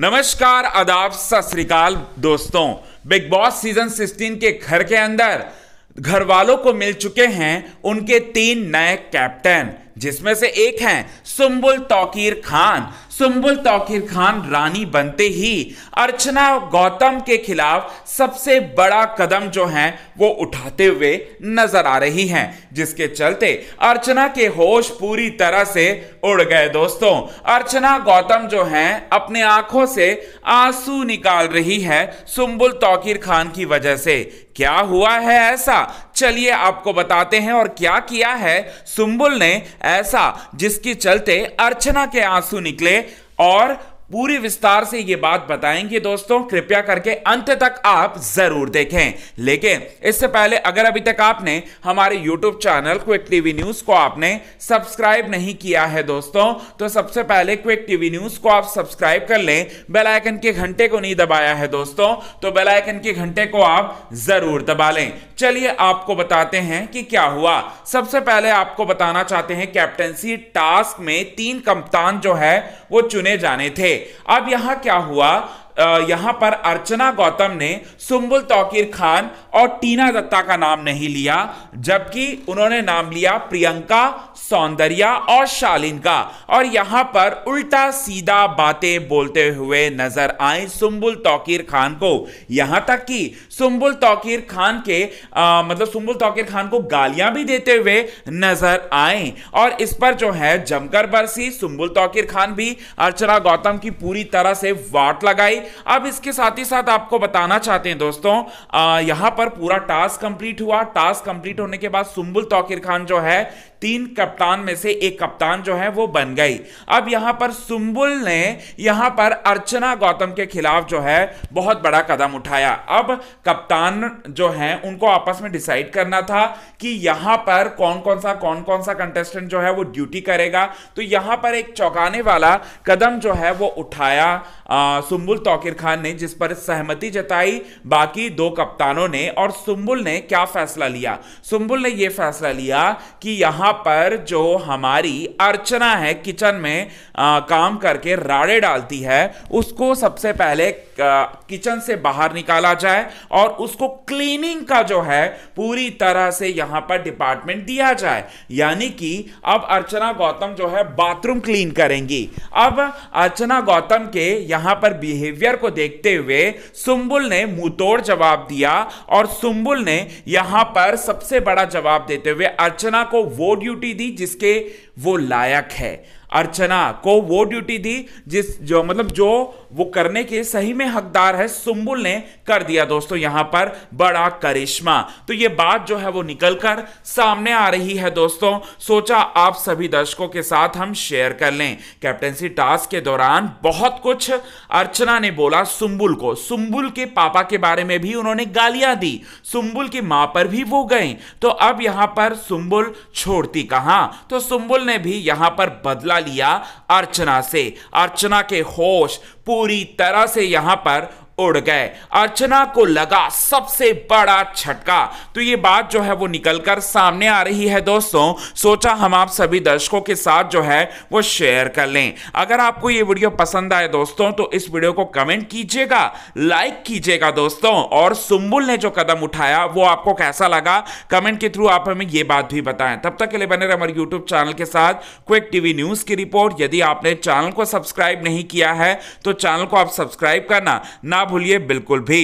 नमस्कार आदाब सत दोस्तों बिग बॉस सीजन 16 के घर के अंदर घर वालों को मिल चुके हैं उनके तीन नए कैप्टन जिसमें से एक हैं सुम्बुल तौकीर खान सुम्बुल तौकीर खान रानी बनते ही अर्चना गौतम के खिलाफ सबसे बड़ा कदम जो है वो उठाते हुए नजर आ रही हैं जिसके चलते अर्चना के होश पूरी तरह से उड़ गए दोस्तों अर्चना गौतम जो हैं अपने आंखों से आंसू निकाल रही है सुम्बुल तौकीर खान की वजह से क्या हुआ है ऐसा चलिए आपको बताते हैं और क्या किया है सुम्बुल ने ऐसा जिसके चलते अर्चना के आंसू निकले और पूरे विस्तार से ये बात बताएंगे दोस्तों कृपया करके अंत तक आप जरूर देखें लेकिन इससे पहले अगर अभी तक आपने हमारे YouTube channel quick TV news को आपने सब्सक्राइब नहीं किया है दोस्तों तो सबसे पहले क्विक टीवी न्यूज को आप सब्सक्राइब कर लें बेल आइकन के घंटे को नहीं दबाया है दोस्तों तो बेल आइकन के घंटे को आप जरूर दबा लें चलिए आपको बताते हैं कि क्या हुआ सबसे पहले आपको बताना चाहते हैं कैप्टनसी टास्क में तीन कप्तान जो है वो चुने जाने थे अब यहाँ क्या हुआ यहाँ पर अर्चना गौतम ने सुम्बुल तौकीर खान और टीना दत्ता का नाम नहीं लिया जबकि उन्होंने नाम लिया प्रियंका सौंदर्या और शालिन का और यहाँ पर उल्टा सीधा बातें बोलते हुए नजर आए सुम्बुल तौकीर खान को यहाँ तक कि सुम्बुल तौकीर खान के आ, मतलब सुम्बुल तौकीर खान को गालियां भी देते हुए नजर आए और इस पर जो है जमकर बरसी सुम्बुल तौकीर खान भी अर्चना गौतम की पूरी तरह से वाट लगाई अब इसके साथ ही साथ आपको बताना चाहते हैं दोस्तों आ, यहां पर पूरा टास्क कंप्लीट हुआ टास्क कंप्लीट होने के बाद सुम्बुल तोकिर खान जो है तीन कप्तान में से एक कप्तान जो है वो बन गई अब यहां पर सुम्बुल ने यहां पर अर्चना गौतम के खिलाफ जो है बहुत बड़ा कदम उठाया अब कप्तान जो है उनको आपस में डिसाइड करना था कि यहां पर कौन कौन सा कौन कौन सा कंटेस्टेंट जो है वो ड्यूटी करेगा तो यहां पर एक चौंकाने वाला कदम जो है वो उठाया सुम्बुल तो जाकिर खान ने जिस पर सहमति जताई बाकी दो कप्तानों ने और सुम्बुल ने क्या फैसला लिया सुम्बुल ने यह फैसला लिया कि यहां पर जो हमारी अर्चना है किचन में आ, काम करके राड़े डालती है उसको सबसे पहले किचन से बाहर निकाला जाए और उसको क्लीनिंग का जो है पूरी तरह से यहां पर डिपार्टमेंट दिया जाए यानी कि अब अर्चना गौतम जो है बाथरूम क्लीन करेंगी अब अर्चना गौतम के यहां पर बिहेवियर बिहेवियर को देखते हुए सुम्बुल ने मुंहतोड़ जवाब दिया और सुम्बुल ने यहां पर सबसे बड़ा जवाब देते हुए अर्चना को वो ड्यूटी दी जिसके वो लायक है अर्चना को वो ड्यूटी दी जिस जो मतलब जो वो करने के सही में हकदार है सुम्बुल ने कर दिया दोस्तों यहां पर बड़ा करिश्मा तो ये बात जो है वो निकल कर सामने आ रही है दोस्तों सोचा आप सभी दर्शकों के साथ हम शेयर कर लें कैप्टनसी टास्क के दौरान बहुत कुछ अर्चना ने बोला सुम्बुल को सुम्बुल के पापा के बारे में भी उन्होंने गालियां दी सुम्बुल की मां पर भी वो गए तो अब यहां पर सुम्बुल छोड़ती कहा तो सुम्बुल ने भी यहां पर बदला लिया अर्चना से अर्चना के होश पूरी तरह से यहां पर उड़ गए अर्चना को लगा सबसे बड़ा छटका तो ये बात जो है वो निकलकर सामने आ रही है दोस्तों सोचा हम आप सभी दर्शकों के साथ जो है वो शेयर कर लें अगर आपको ये वीडियो पसंद आए दोस्तों तो इस वीडियो को कमेंट कीजिएगा लाइक कीजिएगा दोस्तों और सुम्बुल ने जो कदम उठाया वो आपको कैसा लगा कमेंट के थ्रू आप हमें ये बात भी बताएं तब तक के लिए बने रहे हमारे यूट्यूब चैनल के साथ क्विक टीवी न्यूज की रिपोर्ट यदि आपने चैनल को सब्सक्राइब नहीं किया है तो चैनल को आप सब्सक्राइब करना ना ना भूलिए बिल्कुल भी